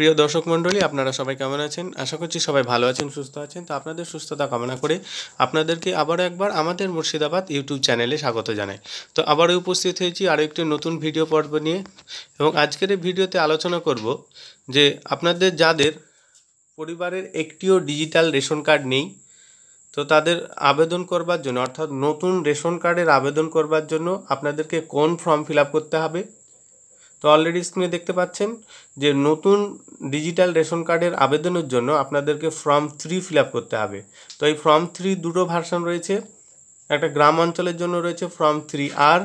প্রিয় দর্শক মণ্ডলী আপনারা সবাই কেমন আছেন আশা করছি সবাই ভালো আছেন সুস্থ আছেন তো আপনাদের সুস্থতা কামনা করে আপনাদেরকে আবারও একবার আমাদের মুর্শিদাবাদ ইউটিউব চ্যানেলে স্বাগত জানাই তো আবারও উপস্থিত হয়েছি আরও একটি নতুন ভিডিও পর্ব নিয়ে এবং আজকের এই ভিডিওতে আলোচনা করব যে আপনাদের যাদের পরিবারের একটিও ডিজিটাল রেশন কার্ড নেই তো তাদের আবেদন করবার জন্য অর্থাৎ নতুন রেশন কার্ডের আবেদন করবার জন্য আপনাদেরকে কোন ফর্ম ফিল করতে হবে তো অলরেডি স্ক্রিনে দেখতে পাচ্ছেন যে নতুন ডিজিটাল রেশন কার্ডের আবেদনের জন্য আপনাদেরকে ফর্ম থ্রি ফিল করতে হবে তো এই ফর্ম থ্রি দুটো ভার্সন রয়েছে একটা গ্রাম অঞ্চলের জন্য রয়েছে ফর্ম থ্রি আর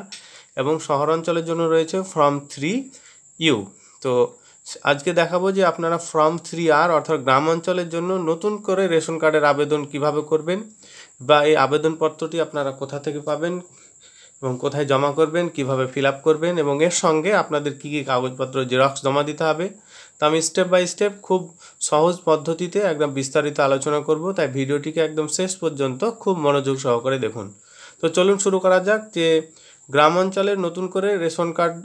এবং শহর অঞ্চলের জন্য রয়েছে ফর্ম থ্রি ইউ তো আজকে দেখাবো যে আপনারা ফর্ম থ্রি আর অর্থাৎ গ্রাম অঞ্চলের জন্য নতুন করে রেশন কার্ডের আবেদন কিভাবে করবেন বা এই আবেদনপত্রটি আপনারা কোথা থেকে পাবেন এবং কোথায় জমা করবেন কিভাবে ফিল করবেন এবং এর সঙ্গে আপনাদের কী কী কাগজপত্র জেরক্স জমা দিতে হবে তো আমি স্টেপ বাই স্টেপ খুব সহজ পদ্ধতিতে একদম বিস্তারিত আলোচনা করব তাই ভিডিওটিকে একদম শেষ পর্যন্ত খুব মনোযোগ সহকারে দেখুন তো চলুন শুরু করা যাক যে গ্রাম অঞ্চলে নতুন করে রেশন কার্ড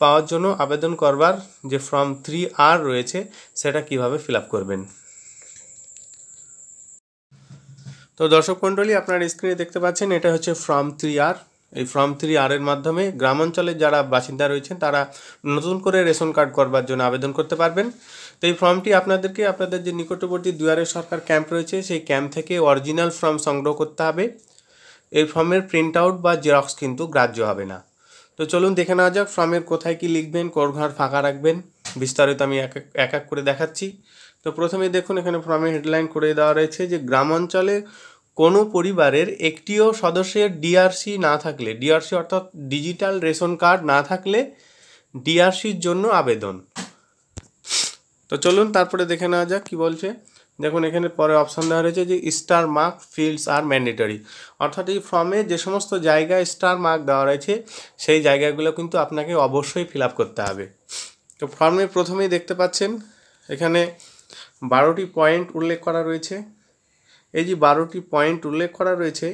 পাওয়ার জন্য আবেদন করবার যে ফর্ম থ্রি আর রয়েছে সেটা কিভাবে ফিল করবেন তো দর্শক মণ্ডলী আপনার স্ক্রিনে দেখতে পাচ্ছেন এটা হচ্ছে ফর্ম থ্রি আর এই ফর্ম থ্রি আর এর মাধ্যমে গ্রামাঞ্চলের যারা বাসিন্দা রয়েছেন তারা নতুন করে রেশন কার্ড করবার জন্য আবেদন করতে পারবেন তো এই ফর্মটি আপনাদেরকে আপনাদের যে নিকটবর্তী দুয়ারের সরকার ক্যাম্প রয়েছে সেই ক্যাম্প থেকে অরিজিনাল ফর্ম সংগ্রহ করতে হবে এই ফর্মের প্রিন্ট আউট বা জেরক্স কিন্তু গ্রাহ্য হবে না তো চলুন দেখে নেওয়া যাক ফর্মের কোথায় কি লিখবেন কোর ঘর ফাঁকা রাখবেন বিস্তারিত আমি এক এক করে দেখাচ্ছি তো প্রথমে দেখুন এখানে ফর্মে হেডলাইন করে দেওয়া রয়েছে যে গ্রামাঞ্চলে কোনো পরিবারের একটিও সদস্যের ডিআরসি না থাকলে ডিআরসি অর্থাৎ ডিজিটাল রেশন কার্ড না থাকলে ডিআরসির জন্য আবেদন তো চলুন তারপরে দেখে নেওয়া যাক কী বলছে দেখুন এখানে পরে অপশান দেওয়া রয়েছে যে star mark fields are mandatory অর্থাৎ এই ফর্মে যে সমস্ত জায়গায় স্টার মার্ক দেওয়া রয়েছে সেই জায়গাগুলো কিন্তু আপনাকে অবশ্যই ফিল করতে হবে তো ফর্মে প্রথমেই দেখতে পাচ্ছেন এখানে বারোটি পয়েন্ট উল্লেখ করা রয়েছে এই যে বারোটি পয়েন্ট উল্লেখ করা রয়েছে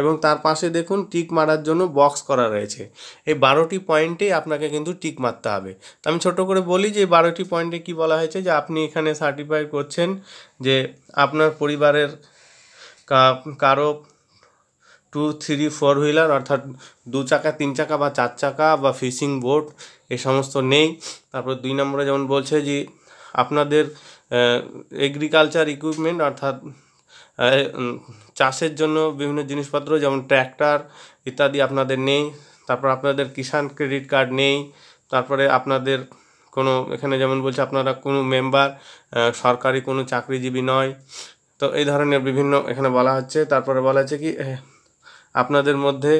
এবং তার পাশে দেখুন টিক মারার জন্য বক্স করা রয়েছে এই বারোটি পয়েন্টেই আপনাকে কিন্তু টিক মারতে হবে তো আমি ছোট করে বলি যে বারোটি পয়েন্টে কি বলা হয়েছে যে আপনি এখানে সার্টিফাই করছেন যে আপনার পরিবারের কারো টু থ্রি ফোর হুইলার অর্থাৎ দু চাকা তিন চাকা বা চার চাকা বা ফিশিং বোট এ সমস্ত নেই তারপর দুই নম্বরে যেমন বলছে যে আপনাদের এগ্রিকালচার ইকুইপমেন্ট অর্থাৎ চাষের জন্য বিভিন্ন জিনিসপত্র যেমন ট্র্যাক্টর ইত্যাদি আপনাদের নেই তারপর আপনাদের কিষাণ ক্রেডিট কার্ড নেই তারপরে আপনাদের কোনো এখানে যেমন বলছে আপনারা কোনো মেম্বার সরকারি কোনো চাকরিজীবী নয় তো এই ধরনের বিভিন্ন এখানে বলা হচ্ছে তারপরে বলা হচ্ছে কি আপনাদের মধ্যে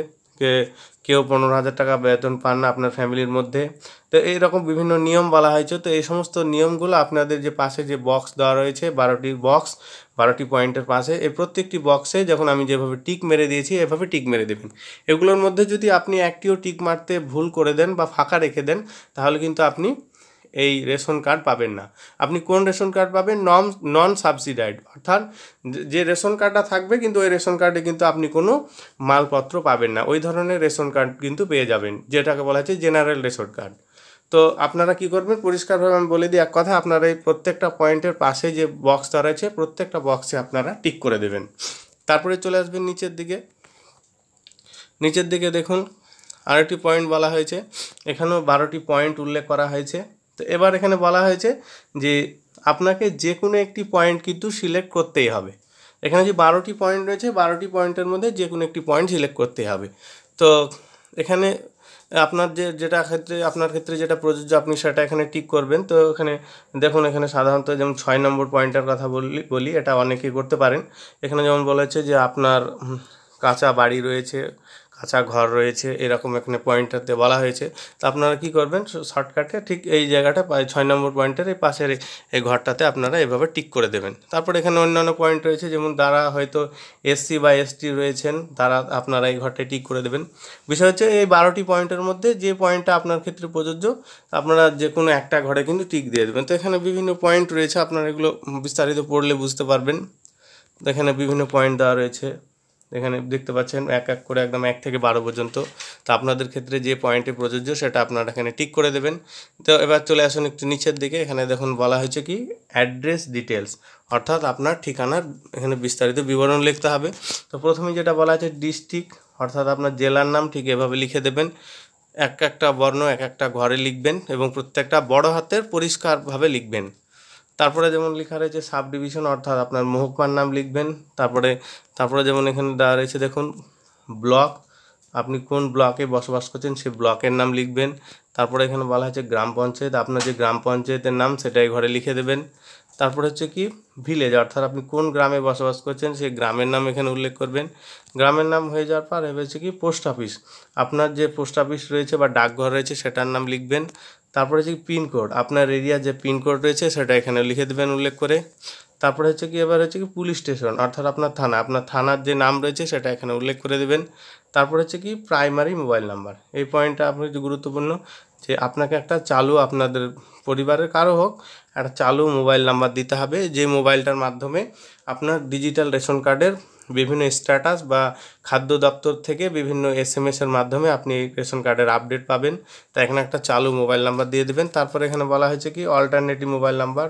কেউ পনেরো হাজার টাকা বেতন পান না আপনার ফ্যামিলির মধ্যে তো এইরকম বিভিন্ন নিয়ম বলা হয়েছে তো এই সমস্ত নিয়মগুলো আপনাদের যে পাশে যে বক্স দেওয়া রয়েছে বারোটি বক্স বারোটি পয়েন্টের পাশে এই প্রত্যেকটি বক্সে যখন আমি যেভাবে টিক মেরে দিয়েছি এভাবে টিক মেরে দেবেন এগুলোর মধ্যে যদি আপনি একটিও টিক মারতে ভুল করে দেন বা ফাঁকা রেখে দেন তাহলে কিন্তু আপনি এই রেশন কার্ড পাবেন না আপনি কোন রেশন কার্ড পাবেন নন নন সাবসিডাইড অর্থাৎ যে রেশন কার্ডটা থাকবে কিন্তু ওই রেশন কার্ডে কিন্তু আপনি কোনো মালপত্র পাবেন না ওই ধরনের রেশন কার্ড কিন্তু পেয়ে যাবেন যেটাকে বলা হচ্ছে জেনারেল রেশন কার্ড তো আপনারা কি করবেন পরিষ্কারভাবে আমি বলে দিই এক কথা আপনারা এই প্রত্যেকটা পয়েন্টের পাশে যে বক্সটা আছে প্রত্যেকটা বক্সে আপনারা টিক করে দেবেন তারপরে চলে আসবেন নিচের দিকে নিচের দিকে দেখুন আরেকটি পয়েন্ট বলা হয়েছে এখানেও বারোটি পয়েন্ট উল্লেখ করা হয়েছে তো এবার এখানে বলা হয়েছে যে আপনাকে যে কোনো একটি পয়েন্ট কিন্তু সিলেক্ট করতেই হবে এখানে যে বারোটি পয়েন্ট রয়েছে বারোটি পয়েন্টের মধ্যে যে কোনো একটি পয়েন্ট সিলেক্ট করতে হবে তো এখানে আপনার যে যেটা ক্ষেত্রে আপনার ক্ষেত্রে যেটা প্রযোজ্য আপনি সেটা এখানে টিক করবেন তো এখানে দেখুন এখানে সাধারণত যেমন ছয় নম্বর পয়েন্টের কথা বলি বলি এটা অনেকে করতে পারেন এখানে যেমন বলা হচ্ছে যে আপনার কাঁচা বাড়ি রয়েছে কাঁচা ঘর রয়েছে এরকম এখানে পয়েন্টটাতে বলা হয়েছে তো আপনারা কি করবেন শর্টকাটে ঠিক এই জায়গাটা ছয় নম্বর পয়েন্টের এই পাশের এই ঘরটাতে আপনারা এভাবে টিক করে দেবেন তারপর এখানে অন্যান্য পয়েন্ট রয়েছে যেমন তারা হয়তো এসসি বা এসটি রয়েছেন তারা আপনারা এই ঘরটা টিক করে দেবেন বিষয় হচ্ছে এই বারোটি পয়েন্টের মধ্যে যে পয়েন্টটা আপনার ক্ষেত্রে প্রযোজ্য আপনারা যে কোনো একটা ঘরে কিন্তু টিক দিয়ে দেবেন তো এখানে বিভিন্ন পয়েন্ট রয়েছে আপনারা এগুলো বিস্তারিত পড়লে বুঝতে পারবেন এখানে বিভিন্ন পয়েন্ট দেওয়া রয়েছে এখানে দেখতে পাচ্ছেন এক এক করে একদম এক থেকে বারো পর্যন্ত তো আপনাদের ক্ষেত্রে যে পয়েন্টে প্রযোজ্য সেটা আপনারা এখানে টিক করে দেবেন তো এবার চলে আসুন একটু নিচের দিকে এখানে দেখুন বলা হয়েছে কি অ্যাড্রেস ডিটেলস অর্থাৎ আপনার ঠিকানার এখানে বিস্তারিত বিবরণ লিখতে হবে তো প্রথমে যেটা বলা আছে ডিস্ট্রিক্ট অর্থাৎ আপনার জেলার নাম ঠিক এভাবে লিখে দেবেন এক একটা বর্ণ এক একটা ঘরে লিখবেন এবং প্রত্যেকটা বড় হাতের পরিষ্কারভাবে লিখবেন তারপরে যেমন লেখা রয়েছে সাব ডিভিশন অর্থাৎ আপনার মহকুমার নাম লিখবেন তারপরে তারপরে যেমন এখানে দেওয়া রয়েছে দেখুন ব্লক আপনি কোন ব্লকে বসবাস করছেন সেই ব্লকের নাম লিখবেন তারপরে এখানে বলা হচ্ছে গ্রাম পঞ্চায়েত আপনার যে গ্রাম পঞ্চায়েতের নাম সেটাই ঘরে লিখে দেবেন তারপরে হচ্ছে কি ভিলেজ অর্থাৎ আপনি কোন গ্রামে বসবাস করছেন সেই গ্রামের নাম এখানে উল্লেখ করবেন গ্রামের নাম হয়ে যাওয়ার পর হচ্ছে কি পোস্ট অফিস আপনার যে পোস্ট অফিস রয়েছে বা ডাকঘর রয়েছে সেটার নাম লিখবেন তারপরে হচ্ছে পিনকোড আপনার এরিয়ার যে পিনকোড রয়েছে সেটা এখানে লিখে দেবেন উল্লেখ করে তারপরে হচ্ছে কি এবার হচ্ছে কি পুলিশ স্টেশন অর্থাৎ আপনার থানা আপনার থানার যে নাম রয়েছে সেটা এখানে উল্লেখ করে দেবেন তারপর হচ্ছে কি প্রাইমারি মোবাইল নাম্বার এই পয়েন্টটা আপনার গুরুত্বপূর্ণ যে আপনাকে একটা চালু আপনাদের পরিবারের কারো হোক একটা চালু মোবাইল নাম্বার দিতে হবে যে মোবাইলটার মাধ্যমে আপনার ডিজিটাল রেশন কার্ডের বিভিন্ন স্ট্যাটাস বা খাদ্য দপ্তর থেকে বিভিন্ন এস এম এসের মাধ্যমে আপনি এই রেশন কার্ডের আপডেট পাবেন তা এখানে একটা চালু মোবাইল নাম্বার দিয়ে দেবেন তারপর এখানে বলা হয়েছে কি অল্টারনেটিভ মোবাইল নাম্বার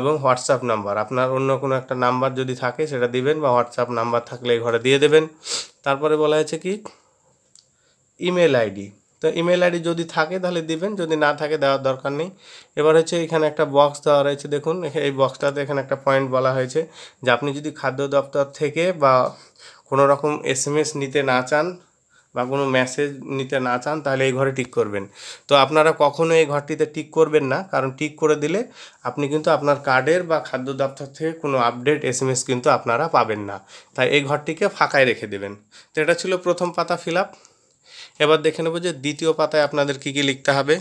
এবং হোয়াটসঅ্যাপ নাম্বার আপনার অন্য কোনো একটা নাম্বার যদি থাকে সেটা দিবেন বা হোয়াটসঅ্যাপ নাম্বার থাকলে এই ঘরে দিয়ে দেবেন তারপরে বলা হয়েছে কি ইমেল আইডি তো ইমেল আইডি যদি থাকে তাহলে দিবেন যদি না থাকে দেওয়ার দরকার নেই এবার হচ্ছে এখানে একটা বক্স দেওয়া রয়েছে দেখুন এই বক্সটাতে এখানে একটা পয়েন্ট বলা হয়েছে যে আপনি যদি খাদ্য দপ্তর থেকে বা কোনো রকম এসএমএস নিতে না চান বা কোনো মেসেজ নিতে না চান তাহলে এই ঘরে টিক করবেন তো আপনারা কখনো এই ঘরটিতে টিক করবেন না কারণ টিক করে দিলে আপনি কিন্তু আপনার কার্ডের বা খাদ্য দপ্তর থেকে কোনো আপডেট এস কিন্তু আপনারা পাবেন না তাই এই ঘরটিকে ফাঁকায় রেখে দেবেন তো এটা ছিল প্রথম পাতা ফিল আপ এবার দেখে নেব যে দ্বিতীয় পাতায় আপনাদের কি কি লিখতে হবে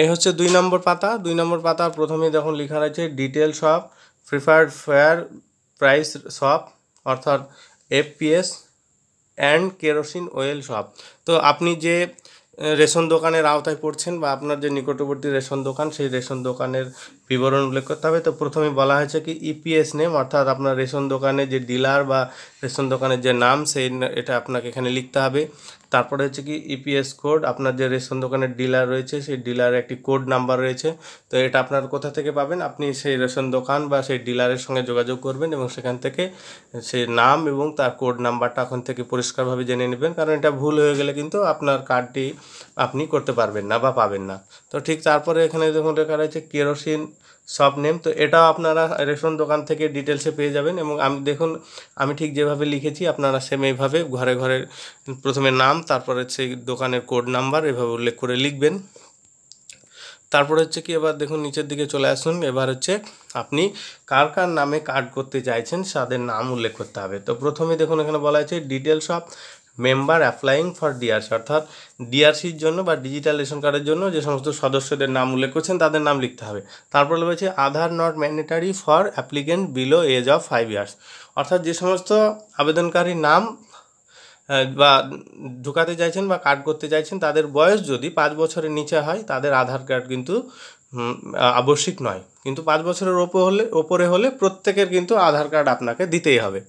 এই হচ্ছে দুই নম্বর পাতা দুই নম্বর পাতা প্রথমে দেখুন লেখা রয়েছে detail shop preferred fair price shop অর্থাৎ FPS and kerosene oil shop তো আপনি যে রেশন দোকানের আওতায় পড়ছেন বা আপনার যে নিকটবর্তী রেশন দোকান সেই রেশন দোকানের বিবরণ উল্লেখ করতে হবে তো প্রথমে বলা হয়েছে কি ইপিএস e নেম অর্থাৎ আপনার রেশন দোকানে যে ডিলার বা রেশন দোকানের যে নাম সেই এটা আপনাকে এখানে লিখতে হবে তারপরে হচ্ছে কি ইপিএস e কোড আপনার যে রেশন দোকানের ডিলার রয়েছে সেই ডিলারের একটি কোড নাম্বার রয়েছে তো এটা আপনার কোথা থেকে পাবেন আপনি সেই রেশন দোকান বা সেই ডিলারের সঙ্গে যোগাযোগ করবেন এবং সেখান থেকে সেই নাম এবং তার কোড নাম্বারটা এখন থেকে পরিষ্কারভাবে জেনে নেবেন কারণ এটা ভুল হয়ে গেলে কিন্তু আপনার কার্ডটি আপনি করতে পারবেন না বা পাবেন না তো ঠিক তারপরে এখানে দেখুন লেখা রয়েছে কেরোসিন শপ নেম তো এটা আপনারা রেশন দোকান থেকে ডিটেলসে পেয়ে যাবেন এবং আমি দেখুন আমি ঠিক যেভাবে লিখেছি আপনারা সেম এইভাবে ঘরে ঘরে প্রথমে নাম তারপরে সেই দোকানের কোড নাম্বার এভাবে উল্লেখ করে লিখবেন তারপরে হচ্ছে কি এবার দেখুন নিচের দিকে চলে আসুন এবার হচ্ছে আপনি কার কার নামে কার্ড করতে চাইছেন তাদের নাম উল্লেখ করতে হবে তো প্রথমে দেখুন এখানে বলা হয়েছে detail shop member applying for DRC অর্থাৎ ডিআরসির জন্য বা ডিজিটাল রেশন কার্ডের জন্য যে সমস্ত সদস্যদের নাম উল্লেখ করছেন তাদের নাম লিখতে হবে তারপর রয়েছে Aadhaar not mandatory for applicant below age of five years অর্থাৎ যে সমস্ত আবেদনকারীর নাম বা ঢুকাতে চাইছেন বা কার্ড করতে চাইছেন তাদের বয়স যদি পাঁচ বছরের নিচে হয় তাদের আধার কার্ড কিন্তু আবশ্যিক নয় কিন্তু পাঁচ বছরের ওপর হলে ওপরে হলে প্রত্যেকের কিন্তু আধার কার্ড আপনাকে দিতেই হবে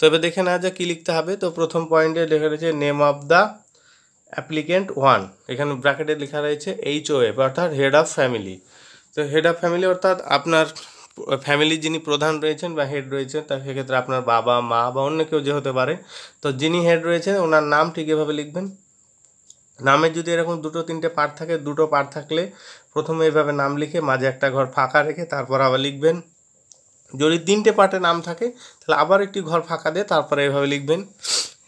তবে দেখে নেওয়া যাক কী লিখতে হবে তো প্রথম পয়েন্টে লেখা রয়েছে name of the applicant one এখানে ব্র্যাকেটে লেখা রয়েছে এইচ ও অর্থাৎ হেড অফ ফ্যামিলি তো হেড অফ ফ্যামিলি অর্থাৎ আপনার ফ্যামিলি যিনি প্রধান রয়েছেন বা হেড রয়েছেন তার সেক্ষেত্রে আপনার বাবা মা বা অন্য কেউ যে হতে পারে তো যিনি হেড রয়েছেন ওনার নাম ঠিক এভাবে লিখবেন নামের যদি এরকম দুটো তিনটে পার্ট থাকে দুটো পার্ট থাকলে প্রথমে এভাবে নাম লিখে মাঝে একটা ঘর ফাঁকা রেখে তারপর আবার লিখবেন যদি তিনটে পার্টে নাম থাকে তাহলে আবার একটি ঘর ফাঁকা দিয়ে তারপরে এভাবে লিখবেন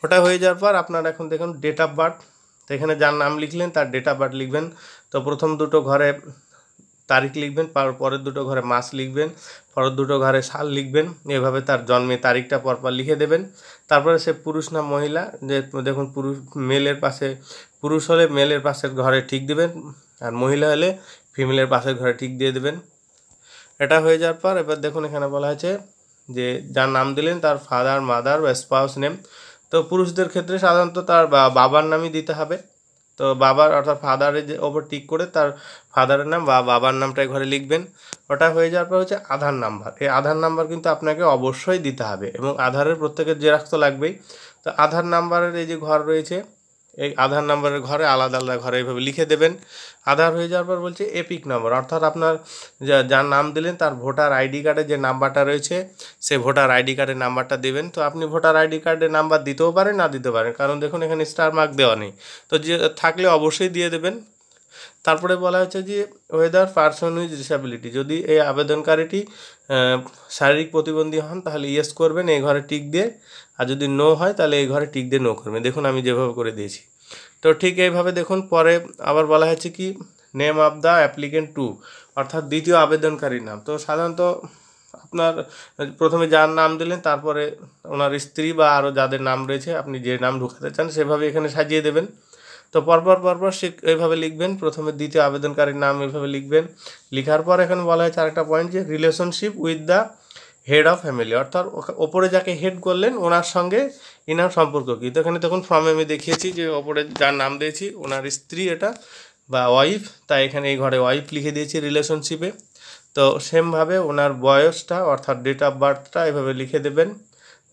ওটা হয়ে যাওয়ার পর আপনারা এখন দেখুন ডেট অফ বার্থ তো এখানে যার নাম লিখলেন তার ডেট অফ বার্থ লিখবেন তো প্রথম দুটো ঘরে তারিখ লিখবেন পরের দুটো ঘরে মাস লিখবেন পরের দুটো ঘরে সাল লিখবেন এভাবে তার জন্মের তারিখটা পরপর লিখে দেবেন তারপরে সে পুরুষ না মহিলা যে দেখুন পুরুষ মেলের পাশে পুরুষ হলে মেলের পাশের ঘরে ঠিক দেবেন আর মহিলা হলে ফিমেলের পাশের ঘরে ঠিক দিয়ে দেবেন এটা হয়ে যাওয়ার পর এবার দেখুন এখানে বলা আছে যে যার নাম দিলেন তার ফাদার মাদার বা স্পাউস নেম তো পুরুষদের ক্ষেত্রে সাধারণত তার বাবার নামই দিতে হবে তো বাবার অর্থাৎ ফাদারের যে ওপর টিক করে তার ফাদারের নাম বা বাবার নামটা ঘরে লিখবেন ওটা হয়ে যাওয়ার পর হচ্ছে আধার নাম্বার এই আধার নাম্বার কিন্তু আপনাকে অবশ্যই দিতে হবে এবং আধারের প্রত্যেকের জেরাক্স তো লাগবেই তো আধার নাম্বারের এই যে ঘর রয়েছে এই আধার নাম্বারের ঘরে আলাদা আলাদা ঘরে এইভাবে লিখে দেবেন আধার হয়ে যাওয়ার পর বলছে এপিক নম্বর অর্থাৎ আপনার যার নাম দিলেন তার ভোটার আইডি কার্ডে যে নাম্বারটা রয়েছে সে ভোটার আইডি কার্ডের নাম্বারটা দেবেন তো আপনি ভোটার আইডি কার্ডের নাম্বার দিতেও পারেন না দিতে পারেন কারণ দেখুন এখানে স্টার মার্ক দেওয়া নেই তো যে থাকলে অবশ্যই দিয়ে দেবেন তারপরে বলা হচ্ছে যে ওয়েদার পার্সন উইথ ডিসাবিলিটি যদি এই আবেদনকারীটি শারীরিক প্রতিবন্ধী হন তাহলে ইয়েস করবেন এই ঘরে টিক দিয়ে আর যদি নো হয় তাহলে এই ঘরে টিক দিয়ে নো করবে দেখুন আমি যেভাবে করে দিয়েছি তো ঠিক এইভাবে দেখুন পরে আবার বলা হয়েছে কি name of the applicant two অর্থাৎ দ্বিতীয় আবেদনকারীর নাম তো সাধারণত আপনার প্রথমে যার নাম দিলেন তারপরে ওনার স্ত্রী বা আরও যাদের নাম রয়েছে আপনি যে নাম ঢুকাতে চান সেভাবে এখানে সাজিয়ে দেবেন তো পরপর পরপর সে এইভাবে লিখবেন প্রথমে দ্বিতীয় আবেদনকারীর নাম এইভাবে লিখবেন লিখার পর এখন বলা হয়েছে আরেকটা পয়েন্ট যে relationship with the head of family অর্থাৎ ওপরে যাকে হেড করলেন ওনার সঙ্গে এনার সম্পর্ক কী তো এখানে তখন ফর্মে আমি দেখিয়েছি যে ওপরে যার নাম দিয়েছি ওনার স্ত্রী এটা বা ওয়াইফ তাই এখানে এই ঘরে ওয়াইফ লিখে দিয়েছি রিলেশনশিপে তো সেমভাবে ওনার বয়সটা অর্থাৎ ডেট অফ বার্থটা এভাবে লিখে দেবেন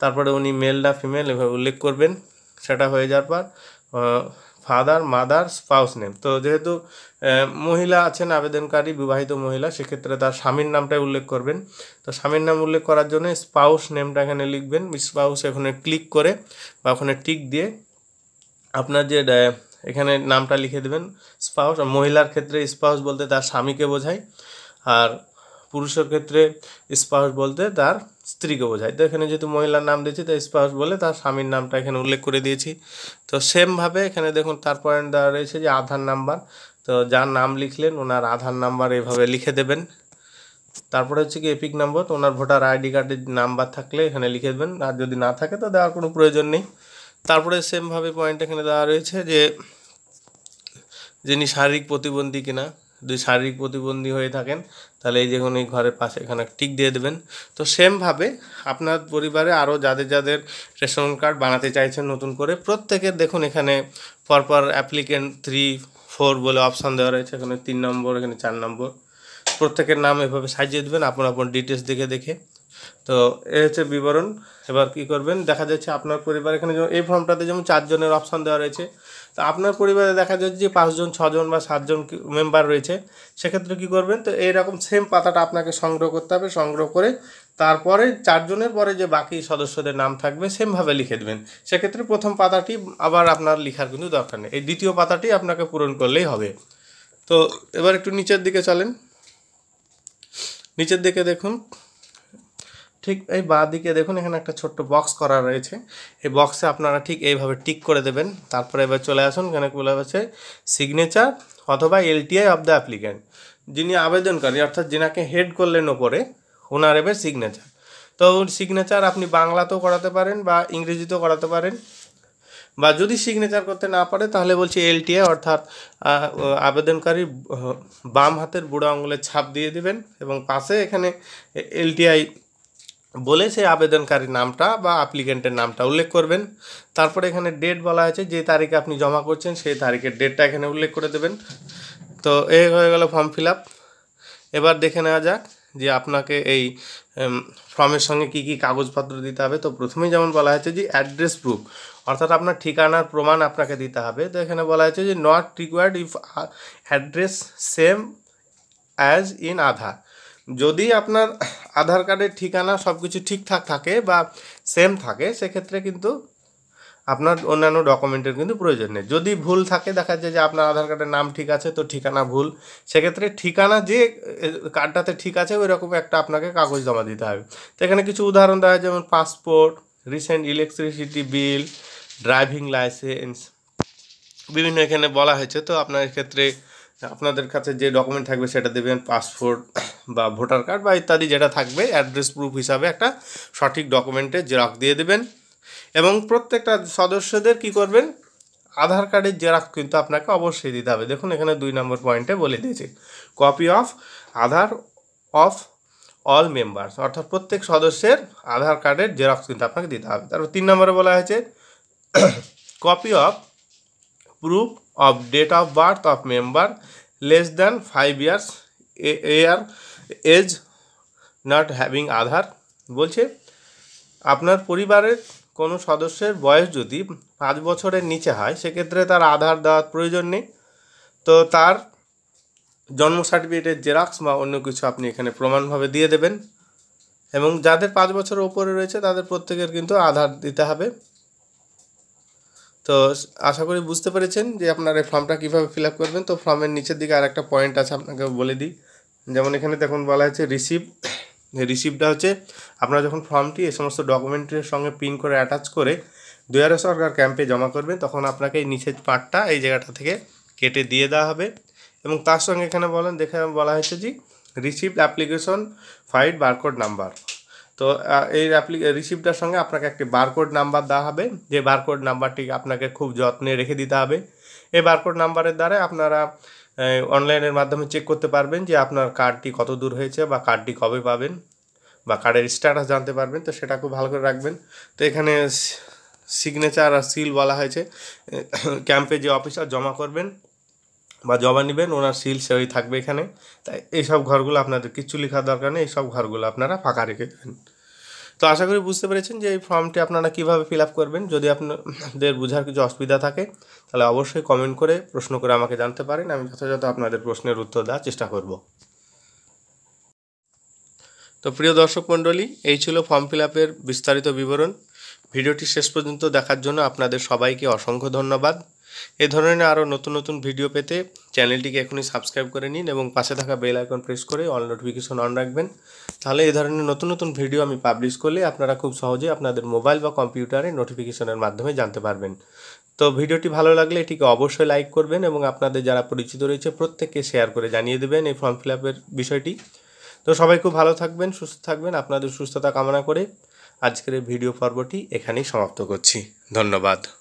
তারপরে উনি মেল না ফিমেল এভাবে উল্লেখ করবেন সেটা হয়ে যাওয়ার পর ফাদার মাদার স্পাউস নেম তো যেহেতু মহিলা আছেন আবেদনকারী বিবাহিত মহিলা সেক্ষেত্রে তার স্বামীর নামটাই উল্লেখ করবেন তো স্বামীর নাম উল্লেখ করার জন্য স্পাউস নেমটা এখানে লিখবেন স্পাউস এখানে ক্লিক করে বা ওখানে টিক দিয়ে আপনার যে এখানে নামটা লিখে দেবেন স্পাউস মহিলার ক্ষেত্রে স্পাউস বলতে তার স্বামীকে বোঝায় আর পুরুষের ক্ষেত্রে স্পাউস বলতে তার স্ত্রীকে বোঝায় তো এখানে যেহেতু মহিলার নাম দিয়েছি তো স্পাউস বলে তার স্বামীর নামটা এখানে উল্লেখ করে দিয়েছি তো সেমভাবে এখানে দেখুন তার পয়েন্ট দেওয়া রয়েছে যে আধার নাম্বার তো যার নাম লিখলেন ওনার আধার নাম্বার এভাবে লিখে দেবেন তারপরে হচ্ছে কি এপিক নাম্বার তো ওনার ভোটার আইডি কার্ডের নাম্বার থাকলে এখানে লিখে দেবেন আর যদি না থাকে তো দেওয়ার কোনো প্রয়োজন নেই তারপরে সেমভাবে পয়েন্ট এখানে দেওয়া রয়েছে যে যিনি শারীরিক প্রতিবন্ধী কিনা যদি শারীরিক প্রতিবন্ধী হয়ে থাকেন তাহলে এই দেখুন এই ঘরের পাশে এখানে টিক দিয়ে দেবেন তো সেমভাবে আপনার পরিবারে আরও যাদের যাদের রেশন কার্ড বানাতে চাইছেন নতুন করে প্রত্যেকের দেখুন এখানে পরপর অ্যাপ্লিকেন্ট থ্রি ফোর বলে অপশান দেওয়া রয়েছে এখানে তিন নম্বর এখানে চার নম্বর প্রত্যেকের নাম এভাবে সাজিয়ে দেবেন আপনার আপনার ডিটেলস দেখে দেখে তো এ হচ্ছে বিবরণ এবার কি করবেন দেখা যাচ্ছে আপনার পরিবার এখানে এই ফর্মটাতে যেমন চারজনের অপশান দেওয়া রয়েছে তো আপনার পরিবারে দেখা যাচ্ছে যে পাঁচজন ছজন বা সাতজন মেম্বার রয়েছে সেক্ষেত্রে কি করবেন তো এইরকম সেম পাতাটা আপনাকে সংগ্রহ করতে হবে সংগ্রহ করে তারপরে চারজনের পরে যে বাকি সদস্যদের নাম থাকবে সেমভাবে লিখে দেবেন সেক্ষেত্রে প্রথম পাতাটি আবার আপনার লিখার কিন্তু দরকার নেই এই দ্বিতীয় পাতাটি আপনাকে পূরণ করলেই হবে তো এবার একটু নিচের দিকে চলেন নিচের দিকে দেখুন ঠিক এই বা দিকে দেখুন এখানে একটা ছোট্ট বক্স করা রয়েছে এই বক্সে আপনারা ঠিক এইভাবে টিক করে দেবেন তারপরে এবার চলে আসুন এখানে বলা হয়েছে সিগনেচার অথবা এলটিআই অফ দ্য অ্যাপ্লিক্যান্ট যিনি আবেদনকারী অর্থাৎ যিনাকে হেড করলেন ওপরে ওনার এবার সিগনেচার তো সিগনেচার আপনি বাংলাতেও করাতে পারেন বা ইংরেজিতেও করাতে পারেন বা যদি সিগনেচার করতে না পারে তাহলে বলছি এলটিআই অর্থাৎ আবেদনকারী বাম হাতের বুড়ো আঙুলের ছাপ দিয়ে দিবেন এবং পাশে এখানে এলটিআই বলে সেই আবেদনকারীর নামটা বা অ্যাপ্লিকেন্টের নামটা উল্লেখ করবেন তারপরে এখানে ডেট বলা আছে যে তারিখে আপনি জমা করছেন সেই তারিখের ডেটটা এখানে উল্লেখ করে দেবেন তো এ হয়ে গেল ফর্ম ফিল আপ এবার দেখে নেওয়া যাক যে আপনাকে এই ফর্মের সঙ্গে কি কি কাগজপত্র দিতে হবে তো প্রথমেই যেমন বলা হয়েছে যে অ্যাড্রেস প্রুফ অর্থাৎ আপনার ঠিকানার প্রমাণ আপনাকে দিতে হবে তো এখানে বলা হয়েছে যে not required if address same as in Aadhaar যদি আপনার আধার কার্ডের ঠিকানা সব কিছু ঠিকঠাক থাকে বা সেম থাকে সেক্ষেত্রে কিন্তু আপনার অন্যান্য ডকুমেন্টের কিন্তু প্রয়োজন নেই যদি ভুল থাকে দেখা যায় যে আপনার আধার কার্ডের নাম ঠিক আছে তো ঠিকানা ভুল সেক্ষেত্রে ঠিকানা যে কার্ডটাতে ঠিক আছে ওই রকম একটা আপনাকে কাগজ জমা দিতে হবে তো এখানে কিছু উদাহরণ দেওয়া হয় যেমন passport recent electricity bill driving licence বিভিন্ন এখানে বলা হয়েছে তো আপনার ক্ষেত্রে আপনাদের কাছে যে ডকুমেন্ট থাকবে সেটা দেবেন পাসপোর্ট বা ভোটার কার্ড বা ইত্যাদি যেটা থাকবে অ্যাড্রেস প্রুফ হিসাবে একটা সঠিক ডকুমেন্টের জেরক্স দিয়ে দেবেন এবং প্রত্যেকটা সদস্যদের কি করবেন আধার কার্ডের জেরক্স কিন্তু আপনাকে অবশ্যই দিতে হবে দেখুন এখানে দুই নম্বর পয়েন্টে বলে দিয়েছে copy of Aadhaar of all members অর্থাৎ প্রত্যেক সদস্যের আধার কার্ডের জেরক্স কিন্তু আপনাকে দিতে হবে তারপর তিন নম্বরে বলা হয়েছে copy of proof of date of birth of member less than five years air age not having Aadhaar বলছে আপনার পরিবারের কোনো সদস্যের বয়স যদি পাঁচ বছরের নিচে হয় সেক্ষেত্রে তার আধার দেওয়ার প্রয়োজন নেই তো তার জন্ম সার্টিফিকেটের জেরক্স বা অন্য কিছু আপনি এখানে প্রমাণভাবে দিয়ে দেবেন এবং যাদের পাঁচ বছরের ওপরে রয়েছে তাদের প্রত্যেকের কিন্তু আধার দিতে হবে তো আশা করি বুঝতে পেরেছেন যে আপনার এই ফর্মটা কীভাবে ফিল আপ করবেন তো ফর্মের নিচের দিকে আর একটা পয়েন্ট আছে আপনাকে বলে দিই যেমন এখানে দেখুন বলা হয়েছে রিসিভ রিসিভটা হচ্ছে আপনারা যখন ফর্মটি এই সমস্ত ডকুমেন্টের সঙ্গে প্রিন্ট করে অ্যাটাচ করে দুয়ারে সরকার ক্যাম্পে জমা করবেন তখন আপনাকে এই নিচের পার্টটা এই জায়গাটা থেকে কেটে দিয়ে দেওয়া হবে এবং তার সঙ্গে এখানে বলেন দেখে বলা হয়েছে যে receive application fight barcode number তো এই রিসিপ্টটার সঙ্গে আপনাকে একটি বারকোড নাম্বার দেওয়া হবে যে বারকোড নাম্বারটি আপনাকে খুব যত্নে রেখে দিতে হবে এই বারকোড নাম্বারের দ্বারা আপনারা অনলাইনের মাধ্যমে চেক করতে পারবেন যে আপনার কার্ডটি কত দূর হয়েছে বা কার্ডটি কবে পাবেন বা কার্ডের স্ট্যাটাস জানতে পারবেন তো সেটা খুব ভালো করে রাখবেন তো এখানে সিগনেচার আর সিল বলা হয়েছে ক্যাম্পে যে অফিসার জমা করবেন বা জমা নেবেন ওনার সিল সেই থাকবে এখানে তাই এইসব ঘরগুলো আপনাদের কিচ্ছু লেখার দরকার নেই এইসব ঘরগুলো আপনারা ফাঁকা রেখে দেবেন তো আশা করি বুঝতে পেরেছেন যে এই ফর্মটি আপনারা কীভাবে ফিল আপ করবেন যদি আপনাদের বোঝার কিছু অসুবিধা থাকে তাহলে অবশ্যই কমেন্ট করে প্রশ্ন করে আমাকে জানতে পারেন আমি যথাযথ আপনাদের প্রশ্নের উত্তর দেওয়ার চেষ্টা করব তো প্রিয় দর্শক মণ্ডলী এই ছিল ফর্ম ফিল আপের বিস্তারিত বিবরণ ভিডিওটি শেষ পর্যন্ত দেখার জন্য আপনাদের সবাইকে অসংখ্য ধন্যবাদ এ ধরনের আরও নতুন নতুন ভিডিও পেতে চ্যানেলটিকে এখনই সাবস্ক্রাইব করে নিন এবং পাশে থাকা বেল আইকন প্রেস করে অল নোটিফিকেশন অন রাখবেন তাহলে এ ধরনের নতুন নতুন ভিডিও আমি পাবলিশ করলে আপনারা খুব সহজে আপনাদের মোবাইল বা কম্পিউটারে নোটিফিকেশনের মাধ্যমে জানতে পারবেন তো ভিডিওটি ভালো লাগলে এটিকে অবশ্যই লাইক করবেন এবং আপনাদের যারা পরিচিত রয়েছে প্রত্যেককে শেয়ার করে জানিয়ে দেবেন এই ফর্ম ফিল আপের বিষয়টি তো সবাই খুব ভালো থাকবেন সুস্থ থাকবেন আপনাদের সুস্থতা কামনা করে আজকের এই ভিডিও পর্বটি এখানেই সমাপ্ত করছি ধন্যবাদ